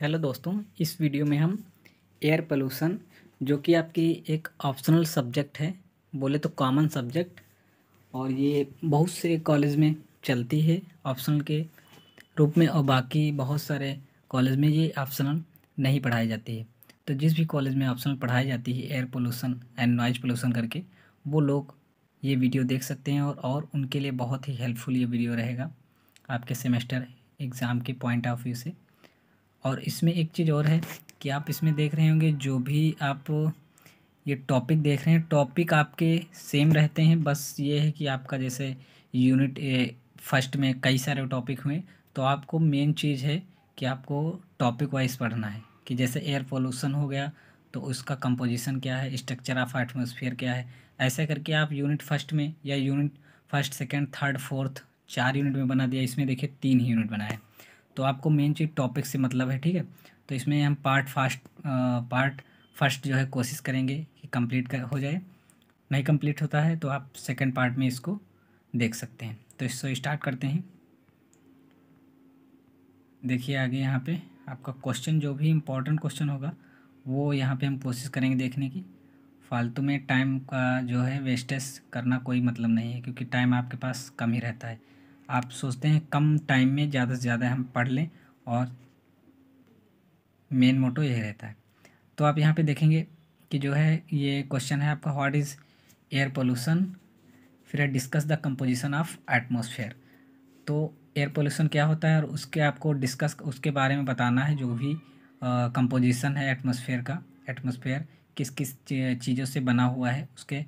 hello दोस्तों इस video में हम एयर पोल्यूशन जो कि आपकी एक ऑप्शनल सब्जेक्ट है बोले तो कॉमन सब्जेक्ट और ये बहुत से कॉलेज में चलती है ऑप्शनल के रूप में और बाकी बहुत सारे कॉलेज में ये ऑप्शनल नहीं पढ़ाई जाती है तो जिस भी कॉलेज में ऑप्शनल पढ़ाई जाती है air pollution and noise pollution करके वो लोग ये वीडियो देख सकते हैं और, और उनके लिए बहुत ही हेल्पफुल ये वीडियो रहेगा आपके सेमेस्टर एग्ज़ाम के पॉइंट ऑफ व्यू से और इसमें एक चीज़ और है कि आप इसमें देख रहे होंगे जो भी आप ये टॉपिक देख रहे हैं टॉपिक आपके सेम रहते हैं बस ये है कि आपका जैसे यूनिट फर्स्ट में कई सारे टॉपिक हुए तो आपको मेन चीज़ है कि आपको टॉपिक वाइज पढ़ना है कि जैसे एयर पोल्यूशन हो गया तो उसका कंपोजिशन क्या है स्ट्रक्चर ऑफ एटमोसफियर क्या है ऐसा करके आप यूनिट फर्स्ट में या unit first second third fourth चार यूनिट में बना दिया इसमें देखिए तीन ही यूनिट बनाए तो आपको मेन चीज़ टॉपिक से मतलब है ठीक है तो इसमें हम पार्ट फास्ट पार्ट फर्स्ट जो है कोशिश करेंगे कि कंप्लीट कर हो जाए नहीं कंप्लीट होता है तो आप सेकंड पार्ट में इसको देख सकते हैं तो इसको स्टार्ट करते हैं देखिए आगे यहाँ पे आपका क्वेश्चन जो भी इम्पोर्टेंट क्वेश्चन होगा वो यहाँ पे हम कोशिश करेंगे देखने की फालतू में टाइम का जो है वेस्टेज करना कोई मतलब नहीं है क्योंकि टाइम आपके पास कम ही रहता है आप सोचते हैं कम टाइम में ज़्यादा से ज़्यादा हम पढ़ लें और मेन मोटो यही रहता है तो आप यहाँ पे देखेंगे कि जो है ये क्वेश्चन है आपका व्हाट इज़ एयर पोल्यूशन फिर है discuss the composition of atmosphere तो एयर पोल्यूशन क्या होता है और उसके आपको डिस्कस उसके बारे में बताना है जो भी कंपोजिशन है एटमोसफेयर का एटमोसफेयर किस किस चीज़ों से बना हुआ है उसके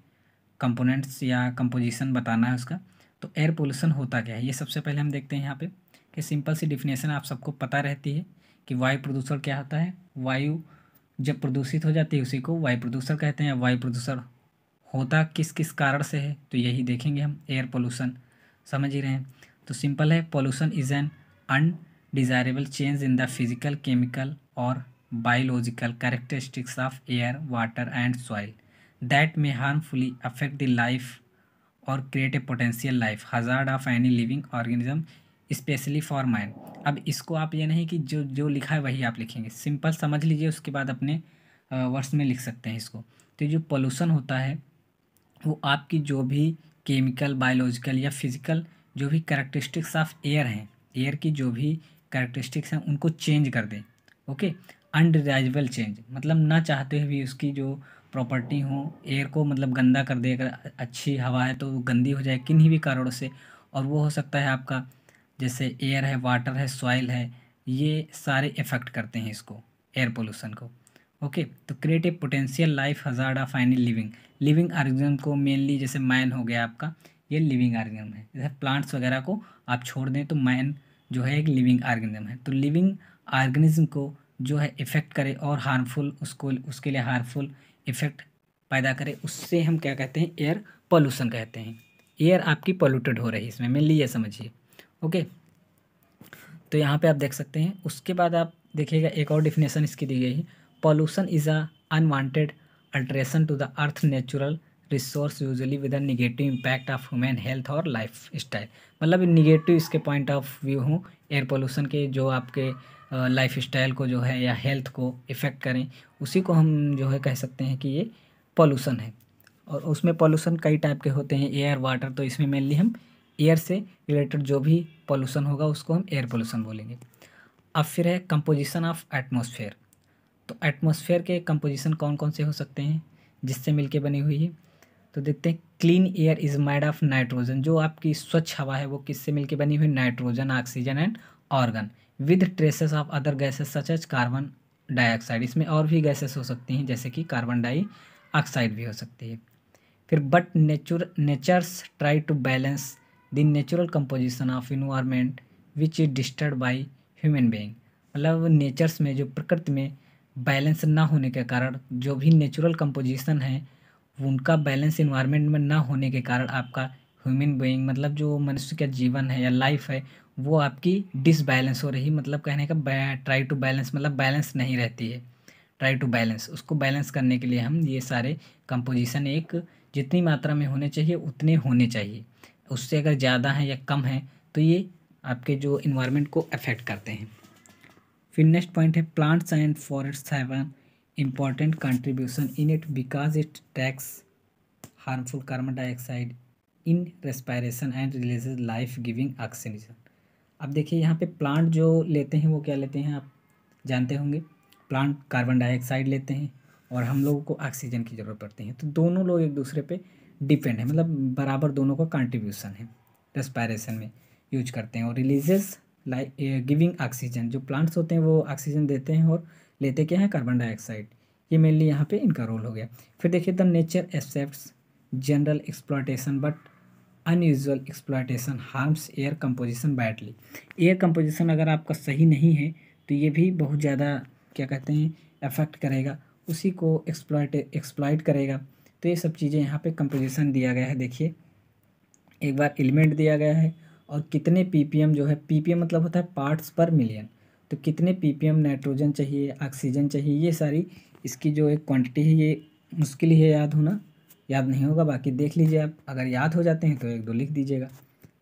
कंपोनेंट्स या कंपोजिशन बताना है उसका तो एयर पोल्यूशन होता क्या है ये सबसे पहले हम देखते हैं यहाँ पे कि सिंपल सी डिफिनेशन आप सबको पता रहती है कि वायु प्रदूषण क्या होता है वायु जब प्रदूषित हो जाती है उसी को वायु प्रदूषण कहते हैं वायु प्रदूषण होता किस किस कारण से है तो यही देखेंगे हम एयर पोल्यूशन समझ ही रहे हैं तो सिंपल है pollution is an undesirable change in the physical chemical और biological characteristics of air water and soil that may harmfully affect the life और create a potential life hazard of any living organism specially for man अब इसको आप ये नहीं कि जो जो लिखा है वही आप लिखेंगे सिंपल समझ लीजिए उसके बाद अपने वर्ड्स में लिख सकते हैं इसको तो जो पोल्यूशन होता है वो आपकी जो भी केमिकल बायोलॉजिकल या फिज़िकल जो भी करेक्टरिस्टिक्स ऑफ एयर हैं एयर की जो भी करेक्टरिस्टिक्स हैं उनको चेंज कर दें ओके अनडिजाइबल चेंज मतलब ना चाहते हुए भी उसकी जो प्रॉपर्टी हो एयर को मतलब गंदा कर दे अगर अच्छी हवा है तो गंदी हो जाए किन्हीं भी कारणों से और वो हो सकता है आपका जैसे एयर है वाटर है सॉइल है ये सारे इफ़ेक्ट करते हैं इसको एयर पोल्यूशन को ओके तो creative potential life hazard of any living living organism को मेनली जैसे मैन हो गया आपका ये लिविंग ऑर्गेनिज्म है जैसे प्लांट्स वगैरह को आप छोड़ दें तो मैन जो है एक लिविंग ऑर्गेनिज्म है तो लिविंग ऑर्गेनिज्म को जो है इफ़ेक्ट करे और हार्मफुल उसको उसके लिए हार्मफुल इफ़ेक्ट पैदा करे उससे हम क्या कहते हैं एयर पॉल्यूशन कहते हैं एयर आपकी पॉल्यूटेड हो रही है इसमें मेनली ये समझिए ओके तो यहाँ पे आप देख सकते हैं उसके बाद आप देखिएगा एक और डिफिनेशन इसकी दी गई है pollution is a unwanted alteration to the earth natural resource usually with a negative impact of human health और लाइफ स्टाइल मतलब निगेटिव इसके पॉइंट ऑफ व्यू हूँ एयर पोल्यूशन के जो आपके लाइफ स्टाइल को जो है या हेल्थ को इफ़ेक्ट करें उसी को हम जो है कह सकते हैं कि ये पॉल्यूशन है और उसमें पॉल्यूशन कई टाइप के होते हैं एयर वाटर तो इसमें मेनली हम एयर से रिलेटेड जो भी पॉल्यूशन होगा उसको हम एयर पोल्यूशन बोलेंगे अब फिर है कंपोजिशन ऑफ एटमॉस्फेयर तो एटमॉस्फेयर के कंपोजिशन कौन कौन से हो सकते हैं जिससे मिलके बनी हुई है तो देखते हैं clean air is made of nitrogen जो आपकी स्वच्छ हवा है वो किससे मिलकर बनी हुई nitrogen oxygen and argon with traces of other gases such as carbon dioxide इसमें और भी गैसेस हो सकती हैं जैसे कि कार्बन डाइऑक्साइड भी हो सकती है फिर but nature nature's try to balance the natural composition of environment which is disturb by human being मतलब नेचर्स में जो प्रकृति में बैलेंस ना होने के कारण जो भी नेचुरल कंपोजिशन है उनका बैलेंस इन्वायरमेंट में ना होने के कारण आपका ह्यूमन बीइंग मतलब जो मनुष्य का जीवन है या लाइफ है वो आपकी डिसबैलेंस हो रही मतलब कहने का ट्राई टू बैलेंस मतलब बैलेंस नहीं रहती है ट्राई टू बैलेंस उसको बैलेंस करने के लिए हम ये सारे कंपोजिशन एक जितनी मात्रा में होने चाहिए उतने होने चाहिए उससे अगर ज़्यादा हैं या कम हैं तो ये आपके जो इन्वायरमेंट को अफेक्ट करते हैं फिर नेक्स्ट पॉइंट है plants and forest have an important contribution in it because it takes harmful carbon dioxide in respiration and releases life giving oxygen अब देखिए यहाँ पे प्लांट जो लेते हैं वो क्या लेते हैं आप जानते होंगे प्लांट कार्बन dioxide लेते हैं और हम लोगों को ऑक्सीजन की ज़रूरत पड़ती है तो दोनों लोग एक दूसरे पे डिपेंड है मतलब बराबर दोनों का कंट्रीब्यूशन है respiration में यूज करते हैं और releases लाइफ गिविंग ऑक्सीजन जो प्लांट्स होते हैं वो ऑक्सीजन देते हैं और लेते क्या है कार्बन डाइऑक्साइड ये मेनली यहाँ पे इनका रोल हो गया फिर देखिए the nature accept general exploitation but unusual exploitation harms air composition badly air composition अगर आपका सही नहीं है तो ये भी बहुत ज़्यादा क्या कहते हैं अफेक्ट करेगा उसी को एक्सप्लॉयट एक्सप्लाइट करेगा तो ये सब चीज़ें यहाँ पे कंपोजिशन दिया गया है देखिए एक बार एलिमेंट दिया गया है और कितने पीपीएम जो है पीपीएम मतलब होता है पार्ट्स पर मिलियन तो कितने पीपीएम नाइट्रोजन चाहिए ऑक्सीजन चाहिए ये सारी इसकी जो एक क्वांटिटी है ये मुश्किल ही है याद होना याद नहीं होगा बाकी देख लीजिए आप अगर याद हो जाते हैं तो एक दो लिख दीजिएगा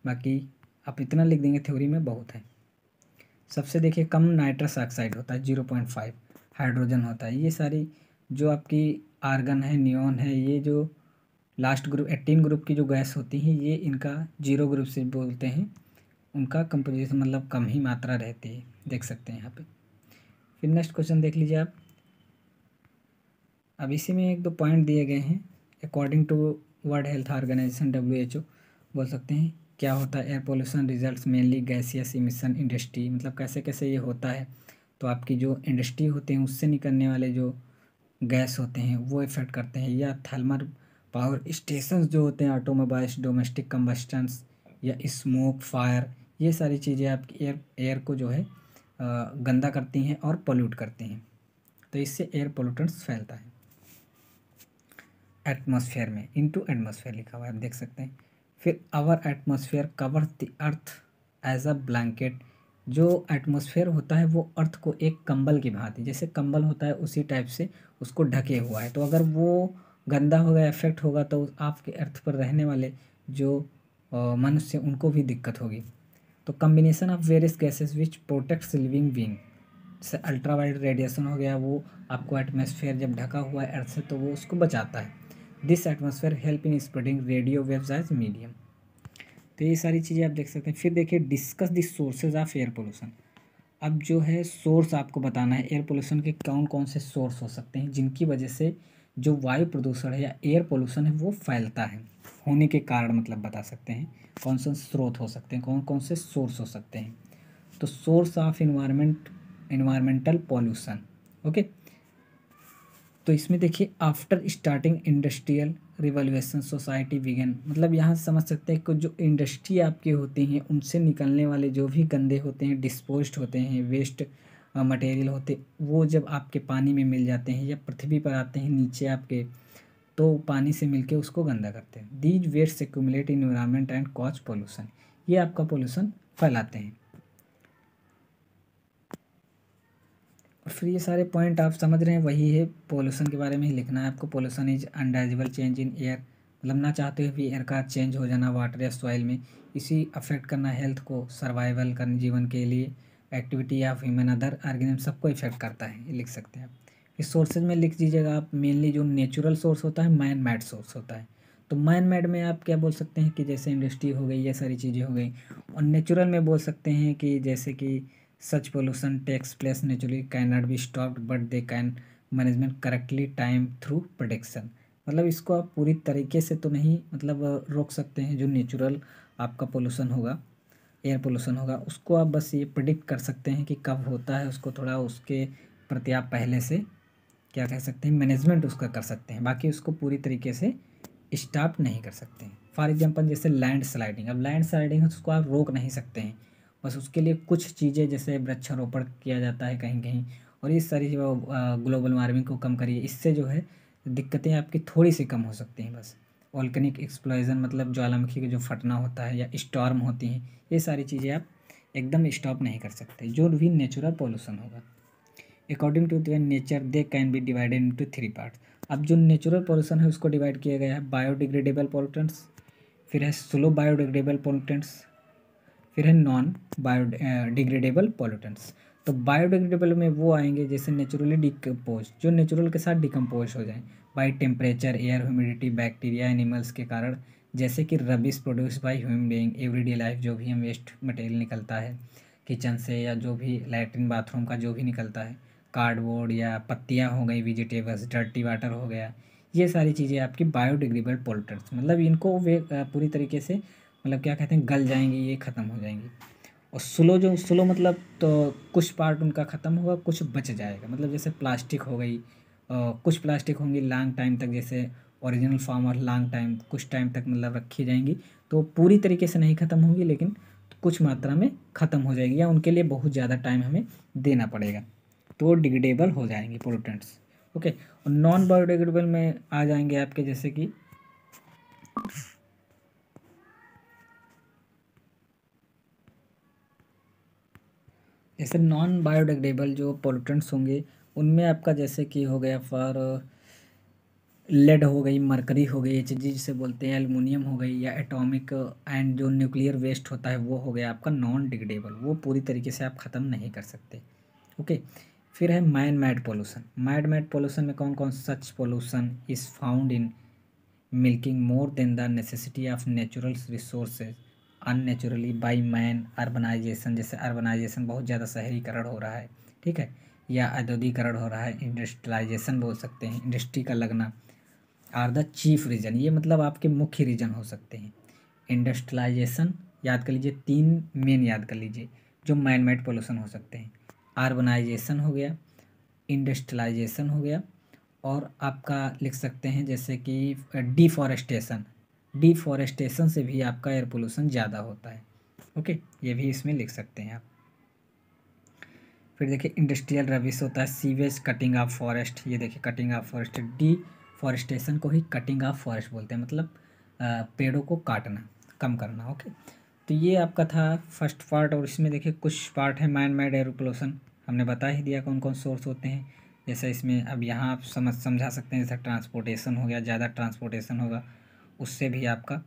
बाकी आप इतना लिख देंगे थ्योरी में बहुत है सबसे देखिए कम नाइट्रस ऑक्साइड होता है जीरो पॉइंट फाइव हाइड्रोजन होता है ये सारी जो आपकी आर्गन है नियोन है ये जो लास्ट ग्रुप एटीन ग्रुप की जो गैस होती है ये इनका जीरो ग्रुप से बोलते हैं उनका कंपोजिशन मतलब कम ही मात्रा रहती है देख सकते हैं यहाँ पे फिर नेक्स्ट क्वेश्चन देख लीजिए आप अब इसी में एक दो पॉइंट दिए गए हैं according to World Health Organization W H O बोल सकते हैं क्या होता है air pollution result mainly gaseous emission industry मतलब कैसे कैसे ये होता है तो आपकी जो इंडस्ट्री होते हैं उससे निकलने वाले जो गैस होते हैं वो इफेक्ट करते हैं या थर्मल पावर स्टेशन जो होते हैं ऑटोमोबाइल्स डोमेस्टिक कम्बस्टन्स या स्मोक फायर ये सारी चीज़ें आपकी एयर एयर को जो है गंदा करती हैं और पोल्यूट करती हैं तो इससे एयर पोल्यूटेंट्स फैलता है एटमॉस्फेयर में इनटू एटमॉस्फेयर लिखा हुआ है आप देख सकते हैं फिर our atmosphere cover the earth as a blanket जो एटमॉस्फेयर होता है वो अर्थ को एक कंबल की भांति जैसे कंबल होता है उसी टाइप से उसको ढके हुआ है तो अगर वो गंदा होगा इफेक्ट होगा तो आपके अर्थ पर रहने वाले जो मनुष्य उनको भी दिक्कत होगी तो combination of various gases which protects living being जैसे अल्ट्रा वाइट रेडिएशन हो गया वो आपको एटमोसफेयर जब ढका हुआ है अर्थ से तो वो उसको बचाता है this atmosphere help in spreading radio waves as medium तो ये सारी चीज़ें आप देख सकते हैं फिर देखिए discuss this sources of air pollution अब जो है सोर्स आपको बताना है एयर पोल्यूशन के कौन कौन से सोर्स हो सकते हैं जिनकी वजह से जो वायु प्रदूषण है या एयर पोल्यूशन है वो फैलता है होने के कारण मतलब बता सकते हैं कौन से स्रोत हो सकते हैं कौन कौन से सोर्स हो सकते हैं तो source of environment environmental pollution okay तो इसमें देखिए after starting industrial revolution society began मतलब यहाँ समझ सकते हैं कि जो इंडस्ट्री आपके होते हैं उनसे निकलने वाले जो भी गंदे होते हैं डिस्पोज होते हैं वेस्ट मटेरियल होते वो जब आपके पानी में मिल जाते हैं या पृथ्वी पर आते हैं नीचे आपके तो पानी से मिलके उसको गंदा करते हैं these waste accumulate in environment and cause pollution ये आपका पोल्यूशन फैलाते हैं और फिर ये सारे पॉइंट आप समझ रहे हैं वही है पोल्यूशन के बारे में ही लिखना है आपको pollution is undesirable change in air मतलब ना चाहते हुए भी एयर का चेंज हो जाना वाटर या सॉइल में इसी अफेक्ट करना हेल्थ को सर्वाइवल करने जीवन के लिए activity of human other organism सबको इफेक्ट करता है लिख सकते हैं आप इस सोर्सेज में लिख दीजिएगा आप मेनली जो नेचुरल सोर्स होता है मैन मैड सोर्स होता है तो मैन मैड में आप क्या बोल सकते हैं कि जैसे इंडस्ट्री हो गई ये सारी चीज़ें हो गई और नेचुरल में बोल सकते हैं कि जैसे कि such pollution takes place naturally can not be stopped but they can management correctly time through prediction मतलब इसको आप पूरी तरीके से तो नहीं मतलब रोक सकते हैं जो नेचुरल आपका पोल्यूशन होगा एयर पोल्यूशन होगा उसको आप बस ये प्रडिक्ट कर सकते हैं कि कब होता है उसको थोड़ा उसके प्रति आप पहले से क्या कह सकते हैं मैनेजमेंट उसका कर सकते हैं बाकी उसको पूरी तरीके से स्टॉप नहीं कर सकते हैं फॉर एग्जाम्पल जैसे लैंड स्लाइडिंग अब लैंड स्लाइडिंग है तो उसको आप रोक नहीं सकते हैं बस उसके लिए कुछ चीज़ें जैसे वृक्षारोपण किया जाता है कहीं कहीं और ये सारी ग्लोबल वार्मिंग को कम करिए इससे जो है दिक्कतें आपकी थोड़ी सी कम हो सकती हैं बस ऑल्कनिक एक्सप्लोजन मतलब ज्वालामुखी का जो फटना होता है या स्टॉर्म होती हैं ये सारी चीज़ें आप एकदम स्टॉप नहीं कर सकते जो भी नेचुरल पॉल्यूशन होगा according to their nature they can be divided into three parts अब जो नेचुरल पॉल्यूशन है उसको डिवाइड किया गया है बायोडिग्रेडेबल पॉल्यूटेंट्स फिर है स्लो बायोडिग्रेडेबल पॉल्यूटेंट्स फिर है नॉन बायो डिग्रेडेबल पॉल्यूटेंट्स तो बायोडिग्रेडेबल में वो आएंगे जैसे नेचुरली डिकम्पोज जो नेचुरल के साथ डिकम्पोज हो जाए by temperature air humidity bacteria animals के कारण जैसे कि rubbish produce by human being everyday life जो भी हम वेस्ट मटेरियल निकलता है किचन से या जो भी लैट्रिन बाथरूम का जो भी निकलता है कार्डबोर्ड या पत्तियाँ हो गई वेजिटेबल्स डर्टी वाटर हो गया ये सारी चीज़ें आपकी बायोडिग्रेबल पोल्टर्स मतलब इनको वे पूरी तरीके से मतलब क्या कहते हैं गल जाएंगी ये ख़त्म हो जाएंगी और स्लो जो स्लो मतलब तो कुछ पार्ट उनका ख़त्म होगा कुछ बच जाएगा मतलब जैसे प्लास्टिक हो गई कुछ प्लास्टिक होंगी लॉन्ग टाइम तक जैसे ओरिजिनल फॉर्म और लॉन्ग टाइम कुछ टाइम तक मतलब रखी जाएंगी तो पूरी तरीके से नहीं ख़त्म होंगी लेकिन कुछ मात्रा में ख़त्म हो जाएगी या उनके लिए बहुत ज़्यादा टाइम हमें देना पड़ेगा तो वो डिग्रेडेबल हो जाएंगे पोलूटेंट्स ओके और नॉन बायोडिग्रेडेबल में आ जाएंगे आपके जैसे कि जैसे नॉन बायोडिग्रेडेबल जो पोलूटेंट्स होंगे उनमें आपका जैसे कि हो गया फॉर लेड हो गई मरकरी हो गई एच जी जिसे बोलते हैं एलमिनियम हो गई या एटॉमिक एंड जो न्यूक्लियर वेस्ट होता है वो हो गया आपका नॉन डिग्रेडेबल वो पूरी तरीके से आप ख़त्म नहीं कर सकते ओके फिर है man made pollution made made pollution में कौन कौन such pollution is found in milking more than the necessity of natural resources unnaturally by man urbanisation जैसे अर्बनाइजेशन बहुत ज़्यादा शहरीकरण हो रहा है ठीक है या औद्योगिकरण हो रहा है इंडस्ट्रियलाइजेशन बोल सकते हैं इंडस्ट्री का लगना आर द चीफ रीजन ये मतलब आपके मुख्य रीजन हो सकते हैं इंडस्ट्रियलाइजेशन याद कर लीजिए तीन मेन याद कर लीजिए जो मैन मेड पोल्यूशन हो सकते हैं आर्बनाइजेशन हो गया इंडस्ट्रलाइजेशन हो गया और आपका लिख सकते हैं जैसे कि डिफॉरेस्टेशन डिफॉरेस्टेशन से भी आपका एयर पोल्यूशन ज़्यादा होता है ओके ये भी इसमें लिख सकते हैं आप फिर देखिए इंडस्ट्रियल रविश होता है सीवेज कटिंग ऑफ फॉरेस्ट ये देखिए cutting of forest deforestation को ही कटिंग ऑफ फॉरेस्ट बोलते हैं मतलब पेड़ों को काटना कम करना ओके तो ये आपका था फर्स्ट पार्ट और इसमें देखिए कुछ पार्ट है माइंड मेड एयर हमने बता ही दिया कौन कौन सोर्स होते हैं जैसे इसमें अब यहाँ आप समझ समझा सकते हैं जैसे ट्रांसपोर्टेशन हो गया ज़्यादा ट्रांसपोर्टेशन होगा उससे भी आपका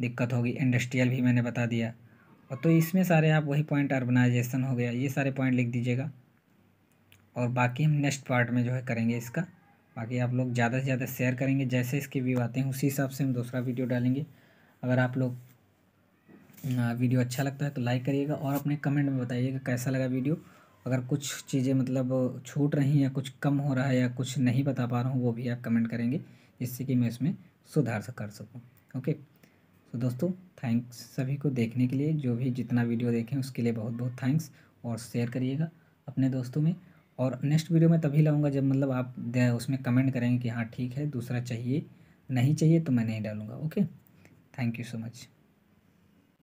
दिक्कत होगी इंडस्ट्रियल भी मैंने बता दिया और तो इसमें सारे आप वही पॉइंट अर्बनाइजेशन हो गया ये सारे पॉइंट लिख दीजिएगा और बाकी हम नेक्स्ट पार्ट में जो है करेंगे इसका बाकी आप लोग ज़्यादा से ज़्यादा शेयर करेंगे जैसे इसके व्यू आते हैं उसी हिसाब से हम दूसरा वीडियो डालेंगे अगर आप लोग वीडियो अच्छा लगता है तो लाइक करिएगा और अपने कमेंट में बताइएगा कैसा लगा वीडियो अगर कुछ चीज़ें मतलब छूट रही हैं या कुछ कम हो रहा है या कुछ नहीं बता पा रहा हूँ वो भी आप कमेंट करेंगे जिससे कि मैं इसमें सुधार कर सकूँ ओके तो दोस्तों थैंक्स सभी को देखने के लिए जो भी जितना वीडियो देखें उसके लिए बहुत बहुत थैंक्स और शेयर करिएगा अपने दोस्तों में और नेक्स्ट वीडियो मैं तभी लाऊंगा जब मतलब आप उसमें कमेंट करेंगे कि हाँ ठीक है दूसरा चाहिए नहीं चाहिए तो मैं नहीं डालूँगा okay thank you so much